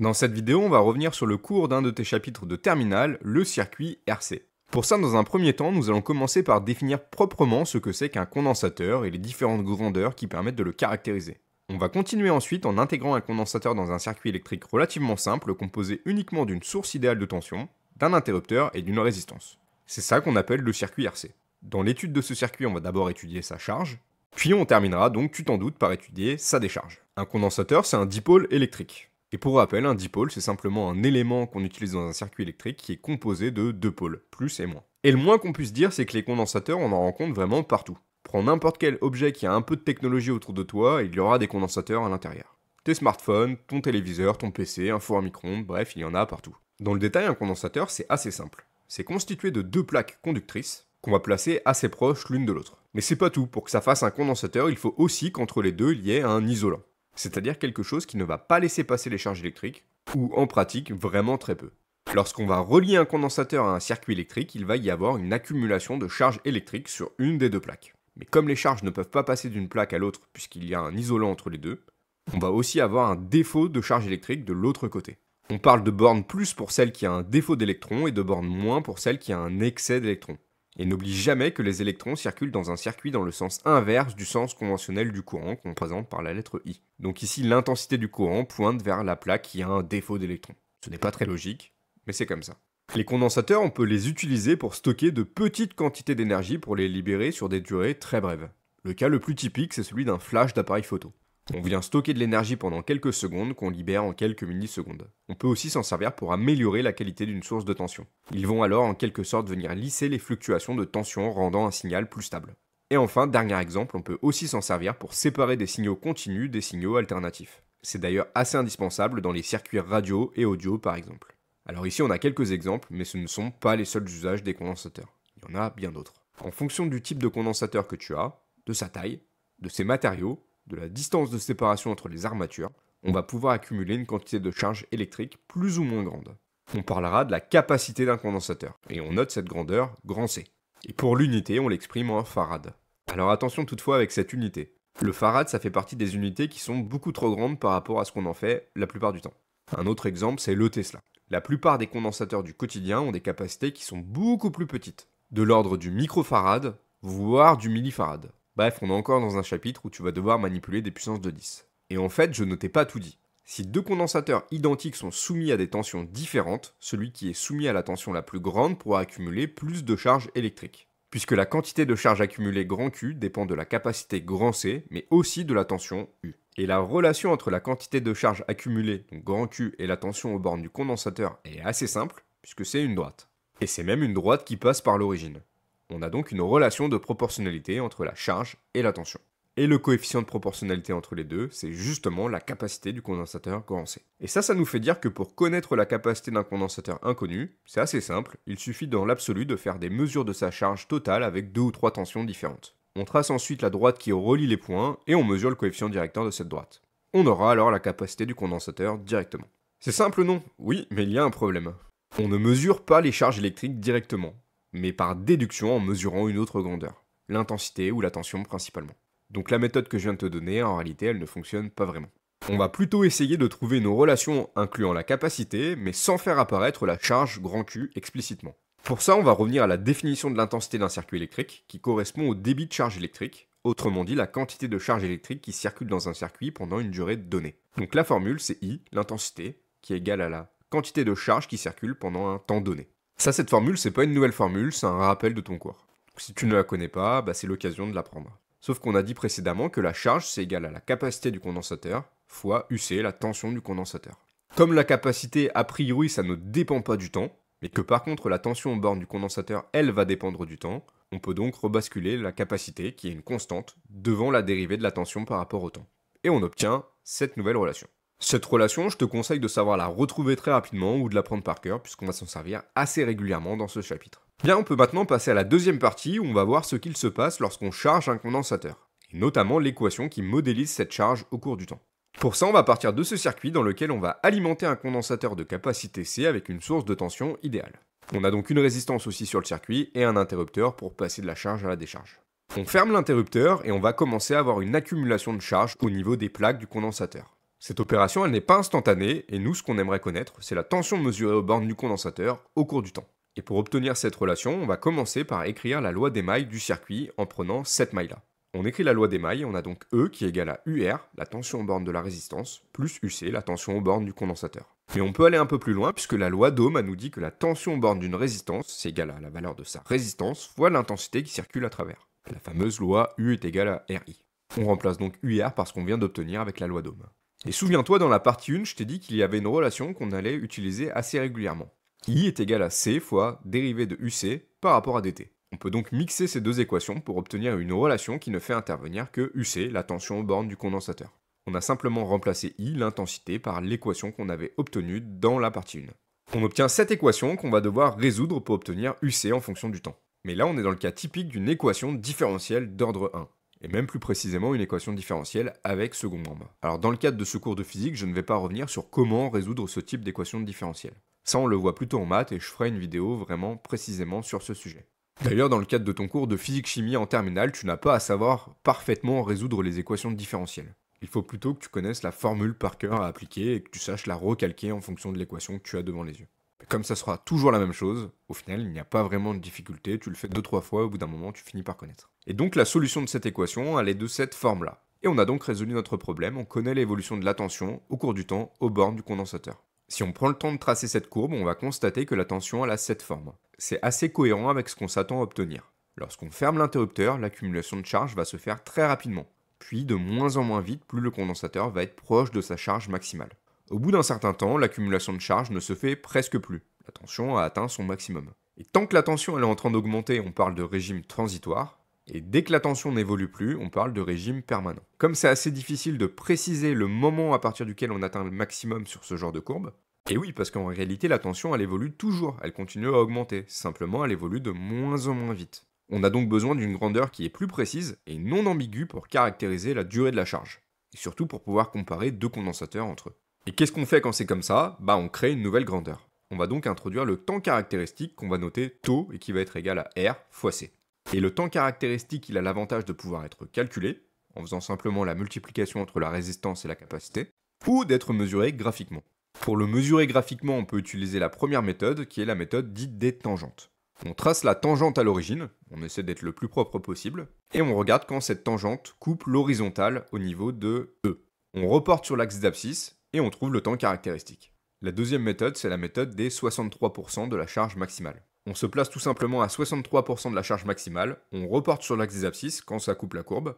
Dans cette vidéo, on va revenir sur le cours d'un de tes chapitres de terminal, le circuit RC. Pour ça, dans un premier temps, nous allons commencer par définir proprement ce que c'est qu'un condensateur et les différentes grandeurs qui permettent de le caractériser. On va continuer ensuite en intégrant un condensateur dans un circuit électrique relativement simple composé uniquement d'une source idéale de tension, d'un interrupteur et d'une résistance. C'est ça qu'on appelle le circuit RC. Dans l'étude de ce circuit, on va d'abord étudier sa charge, puis on terminera donc, tu t'en doutes, par étudier sa décharge. Un condensateur, c'est un dipôle électrique. Et pour rappel, un dipôle, c'est simplement un élément qu'on utilise dans un circuit électrique qui est composé de deux pôles, plus et moins. Et le moins qu'on puisse dire, c'est que les condensateurs, on en rencontre vraiment partout. Prends n'importe quel objet qui a un peu de technologie autour de toi, il y aura des condensateurs à l'intérieur. Tes smartphones, ton téléviseur, ton PC, un four à micro-ondes, bref, il y en a partout. Dans le détail, un condensateur, c'est assez simple. C'est constitué de deux plaques conductrices qu'on va placer assez proches l'une de l'autre. Mais c'est pas tout, pour que ça fasse un condensateur, il faut aussi qu'entre les deux, il y ait un isolant c'est-à-dire quelque chose qui ne va pas laisser passer les charges électriques, ou en pratique vraiment très peu. Lorsqu'on va relier un condensateur à un circuit électrique, il va y avoir une accumulation de charges électriques sur une des deux plaques. Mais comme les charges ne peuvent pas passer d'une plaque à l'autre puisqu'il y a un isolant entre les deux, on va aussi avoir un défaut de charge électrique de l'autre côté. On parle de borne plus pour celle qui a un défaut d'électrons et de borne moins pour celle qui a un excès d'électrons et n'oublie jamais que les électrons circulent dans un circuit dans le sens inverse du sens conventionnel du courant qu'on présente par la lettre I. Donc ici, l'intensité du courant pointe vers la plaque qui a un défaut d'électrons. Ce n'est pas très logique, mais c'est comme ça. Les condensateurs, on peut les utiliser pour stocker de petites quantités d'énergie pour les libérer sur des durées très brèves. Le cas le plus typique, c'est celui d'un flash d'appareil photo. On vient stocker de l'énergie pendant quelques secondes qu'on libère en quelques millisecondes. On peut aussi s'en servir pour améliorer la qualité d'une source de tension. Ils vont alors en quelque sorte venir lisser les fluctuations de tension rendant un signal plus stable. Et enfin, dernier exemple, on peut aussi s'en servir pour séparer des signaux continus des signaux alternatifs. C'est d'ailleurs assez indispensable dans les circuits radio et audio par exemple. Alors ici on a quelques exemples, mais ce ne sont pas les seuls usages des condensateurs. Il y en a bien d'autres. En fonction du type de condensateur que tu as, de sa taille, de ses matériaux, de la distance de séparation entre les armatures, on va pouvoir accumuler une quantité de charge électrique plus ou moins grande. On parlera de la capacité d'un condensateur, et on note cette grandeur grand C. Et pour l'unité, on l'exprime en farad. Alors attention toutefois avec cette unité. Le farad, ça fait partie des unités qui sont beaucoup trop grandes par rapport à ce qu'on en fait la plupart du temps. Un autre exemple, c'est le Tesla. La plupart des condensateurs du quotidien ont des capacités qui sont beaucoup plus petites, de l'ordre du microfarad, voire du millifarad. Bref, on est encore dans un chapitre où tu vas devoir manipuler des puissances de 10. Et en fait, je ne t'ai pas tout dit. Si deux condensateurs identiques sont soumis à des tensions différentes, celui qui est soumis à la tension la plus grande pourra accumuler plus de charge électrique. Puisque la quantité de charge accumulée grand Q dépend de la capacité grand C, mais aussi de la tension U. Et la relation entre la quantité de charge accumulée, donc grand Q, et la tension aux bornes du condensateur est assez simple, puisque c'est une droite. Et c'est même une droite qui passe par l'origine. On a donc une relation de proportionnalité entre la charge et la tension. Et le coefficient de proportionnalité entre les deux, c'est justement la capacité du condensateur grand Et ça, ça nous fait dire que pour connaître la capacité d'un condensateur inconnu, c'est assez simple, il suffit dans l'absolu de faire des mesures de sa charge totale avec deux ou trois tensions différentes. On trace ensuite la droite qui relie les points et on mesure le coefficient directeur de cette droite. On aura alors la capacité du condensateur directement. C'est simple non Oui, mais il y a un problème. On ne mesure pas les charges électriques directement mais par déduction en mesurant une autre grandeur, l'intensité ou la tension principalement. Donc la méthode que je viens de te donner, en réalité, elle ne fonctionne pas vraiment. On va plutôt essayer de trouver nos relations incluant la capacité, mais sans faire apparaître la charge grand Q explicitement. Pour ça, on va revenir à la définition de l'intensité d'un circuit électrique, qui correspond au débit de charge électrique, autrement dit la quantité de charge électrique qui circule dans un circuit pendant une durée donnée. Donc la formule, c'est I, l'intensité, qui est égale à la quantité de charge qui circule pendant un temps donné. Ça, cette formule, c'est pas une nouvelle formule, c'est un rappel de ton cours. Si tu ne la connais pas, bah, c'est l'occasion de l'apprendre. Sauf qu'on a dit précédemment que la charge, c'est égal à la capacité du condensateur fois UC, la tension du condensateur. Comme la capacité, a priori, ça ne dépend pas du temps, mais que par contre la tension aux bornes du condensateur, elle, va dépendre du temps, on peut donc rebasculer la capacité, qui est une constante, devant la dérivée de la tension par rapport au temps. Et on obtient cette nouvelle relation. Cette relation, je te conseille de savoir la retrouver très rapidement ou de la prendre par cœur, puisqu'on va s'en servir assez régulièrement dans ce chapitre. Bien, on peut maintenant passer à la deuxième partie où on va voir ce qu'il se passe lorsqu'on charge un condensateur, et notamment l'équation qui modélise cette charge au cours du temps. Pour ça, on va partir de ce circuit dans lequel on va alimenter un condensateur de capacité C avec une source de tension idéale. On a donc une résistance aussi sur le circuit et un interrupteur pour passer de la charge à la décharge. On ferme l'interrupteur et on va commencer à avoir une accumulation de charge au niveau des plaques du condensateur. Cette opération, elle n'est pas instantanée, et nous, ce qu'on aimerait connaître, c'est la tension mesurée aux bornes du condensateur au cours du temps. Et pour obtenir cette relation, on va commencer par écrire la loi des mailles du circuit en prenant cette maille-là. On écrit la loi des mailles, on a donc E qui est égal à UR, la tension aux bornes de la résistance, plus UC, la tension aux bornes du condensateur. Mais on peut aller un peu plus loin puisque la loi d'Ohm nous dit que la tension aux bornes d'une résistance, c'est égale à la valeur de sa résistance fois l'intensité qui circule à travers. La fameuse loi U est égale à RI. On remplace donc UR par ce qu'on vient d'obtenir avec la loi d'Ohm. Et souviens-toi, dans la partie 1, je t'ai dit qu'il y avait une relation qu'on allait utiliser assez régulièrement. I est égal à C fois dérivée de UC par rapport à DT. On peut donc mixer ces deux équations pour obtenir une relation qui ne fait intervenir que UC, la tension aux bornes du condensateur. On a simplement remplacé I, l'intensité, par l'équation qu'on avait obtenue dans la partie 1. On obtient cette équation qu'on va devoir résoudre pour obtenir UC en fonction du temps. Mais là, on est dans le cas typique d'une équation différentielle d'ordre 1 et même plus précisément une équation différentielle avec second membre. Alors dans le cadre de ce cours de physique, je ne vais pas revenir sur comment résoudre ce type d'équation différentielle. Ça on le voit plutôt en maths et je ferai une vidéo vraiment précisément sur ce sujet. D'ailleurs, dans le cadre de ton cours de physique-chimie en terminale, tu n'as pas à savoir parfaitement résoudre les équations différentielles. Il faut plutôt que tu connaisses la formule par cœur à appliquer et que tu saches la recalquer en fonction de l'équation que tu as devant les yeux. Comme ça sera toujours la même chose, au final, il n'y a pas vraiment de difficulté, tu le fais deux trois fois, au bout d'un moment, tu finis par connaître. Et donc la solution de cette équation, elle est de cette forme-là. Et on a donc résolu notre problème, on connaît l'évolution de la tension au cours du temps aux bornes du condensateur. Si on prend le temps de tracer cette courbe, on va constater que la tension elle a cette forme. C'est assez cohérent avec ce qu'on s'attend à obtenir. Lorsqu'on ferme l'interrupteur, l'accumulation de charge va se faire très rapidement, puis de moins en moins vite plus le condensateur va être proche de sa charge maximale. Au bout d'un certain temps, l'accumulation de charge ne se fait presque plus. La tension a atteint son maximum. Et tant que la tension elle est en train d'augmenter, on parle de régime transitoire, et dès que la tension n'évolue plus, on parle de régime permanent. Comme c'est assez difficile de préciser le moment à partir duquel on atteint le maximum sur ce genre de courbe, et oui, parce qu'en réalité, la tension, elle évolue toujours, elle continue à augmenter, simplement elle évolue de moins en moins vite. On a donc besoin d'une grandeur qui est plus précise et non ambiguë pour caractériser la durée de la charge, et surtout pour pouvoir comparer deux condensateurs entre eux. Et qu'est-ce qu'on fait quand c'est comme ça Bah on crée une nouvelle grandeur. On va donc introduire le temps caractéristique qu'on va noter taux et qui va être égal à R fois C. Et le temps caractéristique, il a l'avantage de pouvoir être calculé, en faisant simplement la multiplication entre la résistance et la capacité, ou d'être mesuré graphiquement. Pour le mesurer graphiquement, on peut utiliser la première méthode, qui est la méthode dite des tangentes. On trace la tangente à l'origine, on essaie d'être le plus propre possible, et on regarde quand cette tangente coupe l'horizontale au niveau de E. On reporte sur l'axe d'abscisse, et on trouve le temps caractéristique. La deuxième méthode, c'est la méthode des 63% de la charge maximale. On se place tout simplement à 63% de la charge maximale, on reporte sur l'axe des abscisses quand ça coupe la courbe,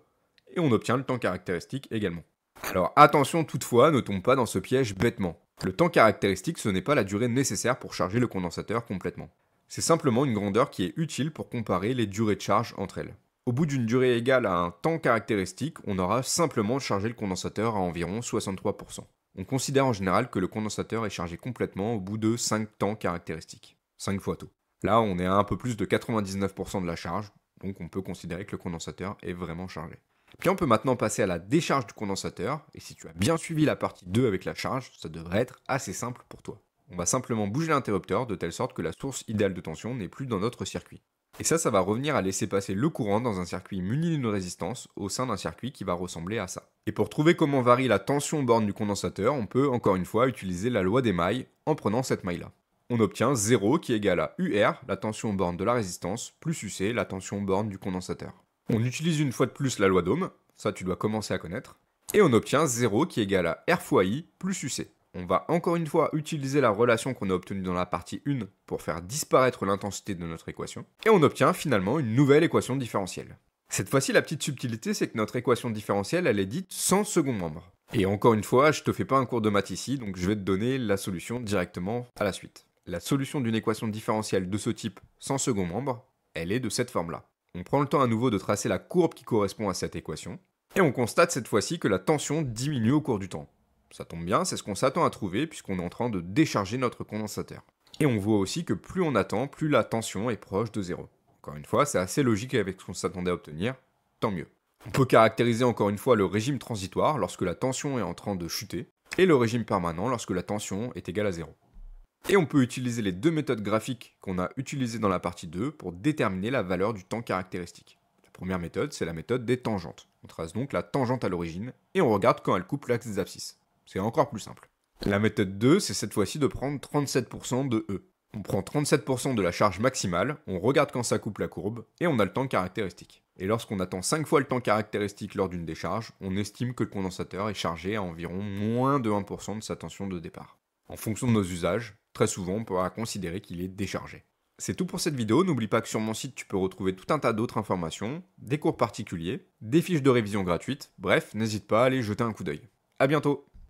et on obtient le temps caractéristique également. Alors attention toutefois, ne tombe pas dans ce piège bêtement. Le temps caractéristique, ce n'est pas la durée nécessaire pour charger le condensateur complètement. C'est simplement une grandeur qui est utile pour comparer les durées de charge entre elles. Au bout d'une durée égale à un temps caractéristique, on aura simplement chargé le condensateur à environ 63%. On considère en général que le condensateur est chargé complètement au bout de 5 temps caractéristiques. 5 fois tôt. Là, on est à un peu plus de 99% de la charge, donc on peut considérer que le condensateur est vraiment chargé. Puis on peut maintenant passer à la décharge du condensateur, et si tu as bien suivi la partie 2 avec la charge, ça devrait être assez simple pour toi. On va simplement bouger l'interrupteur de telle sorte que la source idéale de tension n'est plus dans notre circuit. Et ça, ça va revenir à laisser passer le courant dans un circuit muni d'une résistance au sein d'un circuit qui va ressembler à ça. Et pour trouver comment varie la tension borne du condensateur, on peut encore une fois utiliser la loi des mailles en prenant cette maille-là on obtient 0 qui est égal à UR, la tension borne de la résistance, plus UC, la tension borne du condensateur. On utilise une fois de plus la loi d'Ohm, ça tu dois commencer à connaître, et on obtient 0 qui est égal à R fois I plus UC. On va encore une fois utiliser la relation qu'on a obtenue dans la partie 1 pour faire disparaître l'intensité de notre équation, et on obtient finalement une nouvelle équation différentielle. Cette fois-ci, la petite subtilité, c'est que notre équation différentielle, elle est dite sans second membre. Et encore une fois, je te fais pas un cours de maths ici, donc je vais te donner la solution directement à la suite. La solution d'une équation différentielle de ce type sans second membre, elle est de cette forme-là. On prend le temps à nouveau de tracer la courbe qui correspond à cette équation, et on constate cette fois-ci que la tension diminue au cours du temps. Ça tombe bien, c'est ce qu'on s'attend à trouver puisqu'on est en train de décharger notre condensateur. Et on voit aussi que plus on attend, plus la tension est proche de zéro. Encore une fois, c'est assez logique avec ce qu'on s'attendait à obtenir, tant mieux. On peut caractériser encore une fois le régime transitoire lorsque la tension est en train de chuter, et le régime permanent lorsque la tension est égale à zéro. Et on peut utiliser les deux méthodes graphiques qu'on a utilisées dans la partie 2 pour déterminer la valeur du temps caractéristique. La première méthode, c'est la méthode des tangentes. On trace donc la tangente à l'origine et on regarde quand elle coupe l'axe des abscisses. C'est encore plus simple. La méthode 2, c'est cette fois-ci de prendre 37% de E. On prend 37% de la charge maximale, on regarde quand ça coupe la courbe, et on a le temps caractéristique. Et lorsqu'on attend 5 fois le temps caractéristique lors d'une décharge, on estime que le condensateur est chargé à environ moins de 1% de sa tension de départ. En fonction de nos usages, Très souvent, on pourra considérer qu'il est déchargé. C'est tout pour cette vidéo, n'oublie pas que sur mon site tu peux retrouver tout un tas d'autres informations, des cours particuliers, des fiches de révision gratuites, bref, n'hésite pas à aller jeter un coup d'œil. À bientôt